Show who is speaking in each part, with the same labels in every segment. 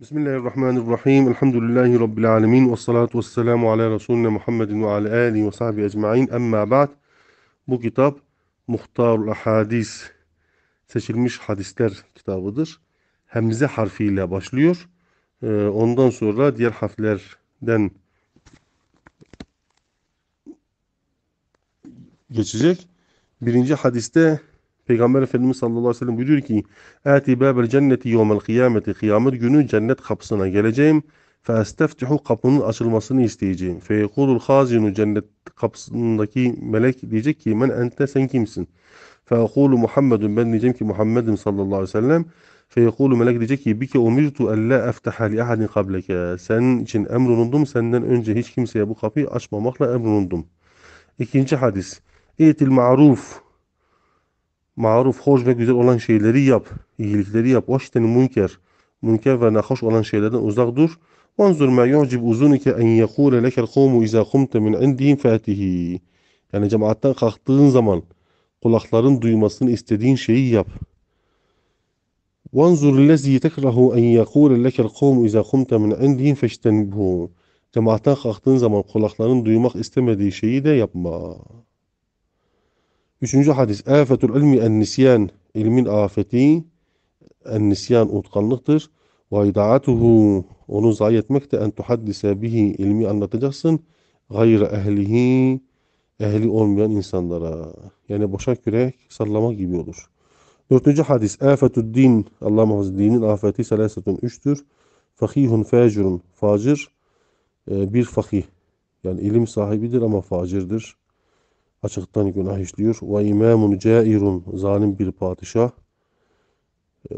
Speaker 1: Bismillahirrahmanirrahim. Elhamdülillahi Rabbil alemin. Ve salatu ve selamu ala Resulüne Muhammedin ve ala alihi ve sahbihi ecma'in. Emma ba'd. Bu kitap Muhtarul Ahadis seçilmiş hadisler kitabıdır. Hemze harfiyle başlıyor. Ee, ondan sonra diğer harflerden geçecek. Birinci hadiste Peygamber Efendimiz sallallahu aleyhi ve sellem buyuruyor ki Ati babel cenneti yevmel kıyameti kıyamet günü cennet kapısına geleceğim. Feesteftihu kapının açılmasını isteyeceğim. Feyekulul hazinu cennet kapısındaki melek diyecek ki men ente sen kimsin? Feyekulu Muhammedun ben diyeceğim ki Muhammedim sallallahu aleyhi ve sellem. Feyekulu melek diyecek ki bike umirtu en la eftaha li ahadin kableke. Senin için emrolundum senden önce hiç kimseye bu kapıyı açmamakla emrolundum. İkinci hadis. İtil ma'ruf maruf, hoş ve güzel olan şeyleri yap. İyilikleri yap. o Vaşten münker. Münker ve nahoş olan şeylerden uzak dur. Vanzur ma yu'cib uzunike en yekule lekel kavmu izâ kumte min indihim fatihi. Yani cemaatten kalktığın zaman kulakların duymasını istediğin şeyi yap. وانظر الذي تكره أن يقول لك القوم إذا قمت من عندهم فاجتنبه. Cemaatten kalktığın zaman kulakların duymak istemediği şeyi de yapma. Üçüncü hadis. Afetul ilmi en nisyan. İlmin afeti en nisyan unutkanlıktır. Ve idaatuhu. Onu zayi etmek de en tuhaddise bihi. ilmi anlatacaksın. Gayre ehlihi. Ehli olmayan insanlara. Yani boşa kürek sallama gibi olur. Dördüncü hadis. Afetul din. Allah muhafaza dinin afeti selasetun üçtür. Fakihun facirun. Facir. Ee, bir fakih. Yani ilim sahibidir ama facirdir açıktan günah işliyor. Ve imamun cairun zalim bir padişah e,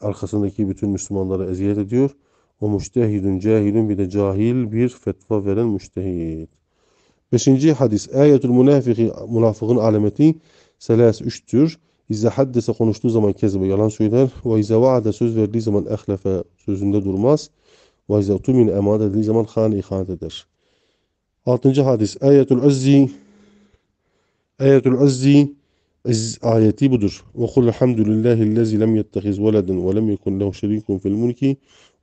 Speaker 1: arkasındaki bütün Müslümanlara eziyet ediyor. O müştehidun cahilun bir de cahil bir fetva veren müştehid. Beşinci hadis. ayetul münafiki münafıkın alameti selas üçtür. İzze haddese konuştuğu zaman kezbe yalan söyler. Ve izze vaade söz verdiği zaman ehlefe sözünde durmaz. Ve izze tumin emanet edildiği zaman hane ihanet eder. 6. hadis Ayetul Azzi Ayetul Azzi ayeti budur. Ve kul hamdülillahillezî lem yettehiz veleden ve lem yekun lehu şerikun fil mulki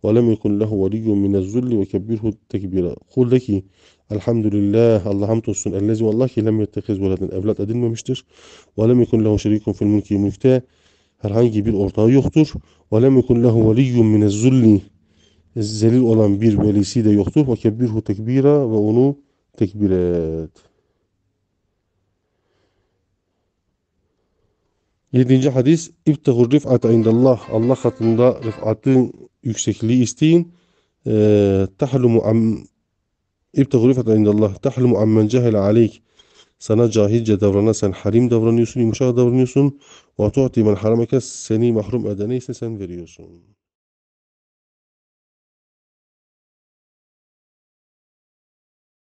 Speaker 1: ve lem yekun lehu veliyyun minezzulli ve kebbirhu tekbira. Kul de ki elhamdülillah Allah hamd olsun ellezi Allah ki lem yettehiz veleden evlat edinmemiştir. Ve lem yekun lehu şerikun fil mulki mülkte herhangi bir ortağı yoktur. Ve lem yekun lehu veliyyun minezzulli zelil olan bir velisi de yoktur. Ve kebbirhu tekbira ve onu Tekbir et. Yedinci hadis İbtehur rif'at indallah. Allah katında rif'atın yüksekliği isteyin. Ee, tahlumu am İbtehur rif'at indallah. Tahlumu ammen cehel aleyk. Sana cahilce davranan sen harim davranıyorsun, yumuşak davranıyorsun. Ve tu'ti men harameke seni mahrum edene ise sen veriyorsun.